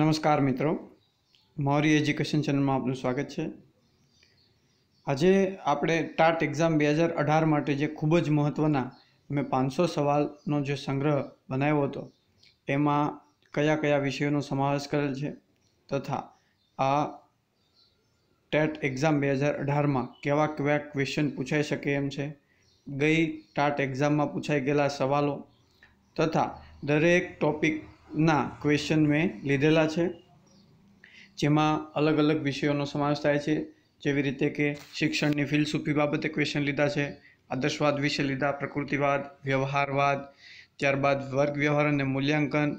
નમસ્કાર મિત્રો મૌરી એજ્યુકેશન ચેનલમાં આપનું સ્વાગત છે આજે આપણે ટાટ એક્ઝામ બે હજાર અઢાર માટે જે ખૂબ જ મહત્ત્વના મેં પાંચસો સવાલનો જે સંગ્રહ બનાવ્યો હતો એમાં કયા કયા વિષયોનો સમાવેશ કરેલ છે તથા આ ટેટ એક્ઝામ બે હજાર અઢારમાં કેવા કેવા ક્વેશ્ચન પૂછાઈ શકે એમ છે ગઈ ટાટ એક્ઝામમાં પૂછાઈ ગયેલા સવાલો તથા દરેક ટોપિક ના ક્વેશ્ચન મેં લીધેલા છે જેમાં અલગ અલગ વિષયોનો સમાવેશ થાય છે જેવી રીતે કે શિક્ષણની ફિલસૂફી બાબતે ક્વેશ્ચન લીધા છે આદર્શવાદ વિશે લીધા પ્રકૃતિવાદ વ્યવહારવાદ ત્યારબાદ વર્ગ વ્યવહાર અને મૂલ્યાંકન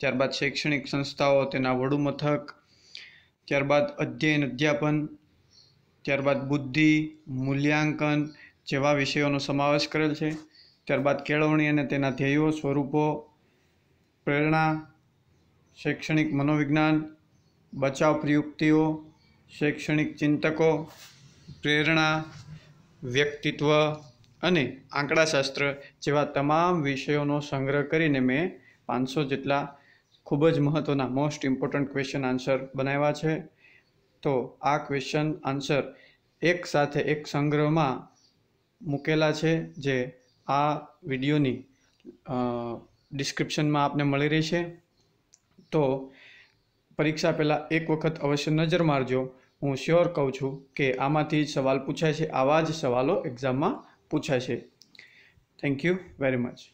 ત્યારબાદ શૈક્ષણિક સંસ્થાઓ તેના વડુ મથક ત્યારબાદ અધ્યયન અધ્યાપન ત્યારબાદ બુદ્ધિ મૂલ્યાંકન જેવા વિષયોનો સમાવેશ કરેલ છે ત્યારબાદ કેળવણી અને તેના ધ્યેયો સ્વરૂપો પ્રેરણા શૈક્ષણિક મનોવિજ્ઞાન બચાવ પ્રયુક્તિઓ શૈક્ષણિક ચિંતકો પ્રેરણા વ્યક્તિત્વ અને આંકડાશાસ્ત્ર જેવા તમામ વિષયોનો સંગ્રહ કરીને મેં પાંચસો જેટલા ખૂબ જ મહત્ત્વના મોસ્ટ ઇમ્પોર્ટન્ટ ક્વેશ્ચન આન્સર બનાવ્યા છે તો આ ક્વેશ્ચન આન્સર એક સાથે એક સંગ્રહમાં મૂકેલા છે જે આ વિડીયોની ડિસ્ક્રિપ્શનમાં આપને મળી રહેશે તો પરીક્ષા પહેલાં એક વખત અવશ્ય નજર મારજો હું શ્યોર કહું છું કે આમાંથી સવાલ પૂછાય છે આવા જ સવાલો એક્ઝામમાં પૂછાય છે થેન્ક યુ વેરી મચ